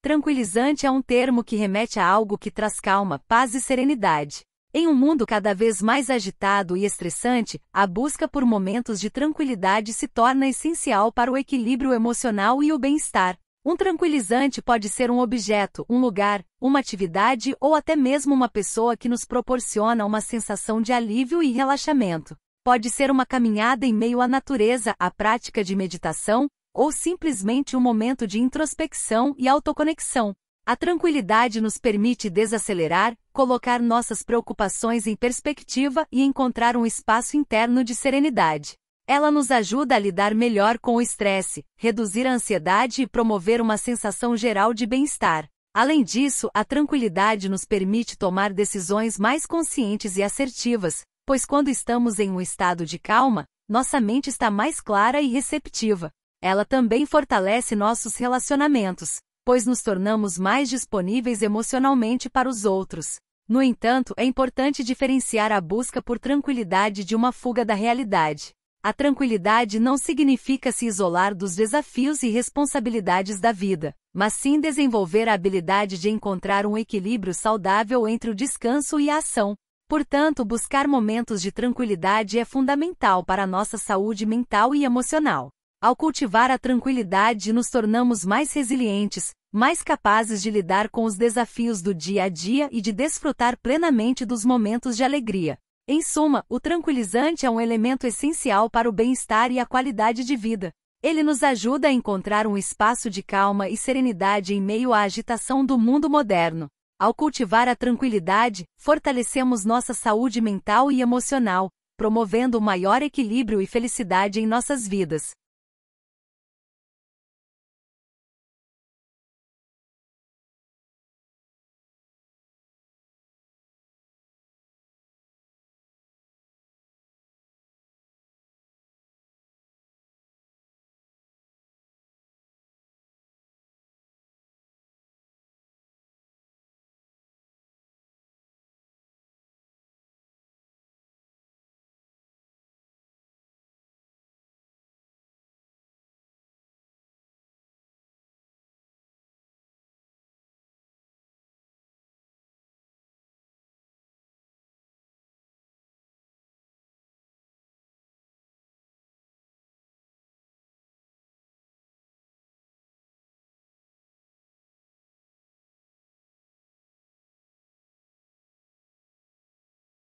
Tranquilizante é um termo que remete a algo que traz calma, paz e serenidade. Em um mundo cada vez mais agitado e estressante, a busca por momentos de tranquilidade se torna essencial para o equilíbrio emocional e o bem-estar. Um tranquilizante pode ser um objeto, um lugar, uma atividade ou até mesmo uma pessoa que nos proporciona uma sensação de alívio e relaxamento. Pode ser uma caminhada em meio à natureza, a prática de meditação, ou simplesmente um momento de introspecção e autoconexão. A tranquilidade nos permite desacelerar, colocar nossas preocupações em perspectiva e encontrar um espaço interno de serenidade. Ela nos ajuda a lidar melhor com o estresse, reduzir a ansiedade e promover uma sensação geral de bem-estar. Além disso, a tranquilidade nos permite tomar decisões mais conscientes e assertivas, pois quando estamos em um estado de calma, nossa mente está mais clara e receptiva. Ela também fortalece nossos relacionamentos, pois nos tornamos mais disponíveis emocionalmente para os outros. No entanto, é importante diferenciar a busca por tranquilidade de uma fuga da realidade. A tranquilidade não significa se isolar dos desafios e responsabilidades da vida, mas sim desenvolver a habilidade de encontrar um equilíbrio saudável entre o descanso e a ação. Portanto, buscar momentos de tranquilidade é fundamental para a nossa saúde mental e emocional. Ao cultivar a tranquilidade, nos tornamos mais resilientes, mais capazes de lidar com os desafios do dia a dia e de desfrutar plenamente dos momentos de alegria. Em suma, o tranquilizante é um elemento essencial para o bem-estar e a qualidade de vida. Ele nos ajuda a encontrar um espaço de calma e serenidade em meio à agitação do mundo moderno. Ao cultivar a tranquilidade, fortalecemos nossa saúde mental e emocional, promovendo maior equilíbrio e felicidade em nossas vidas.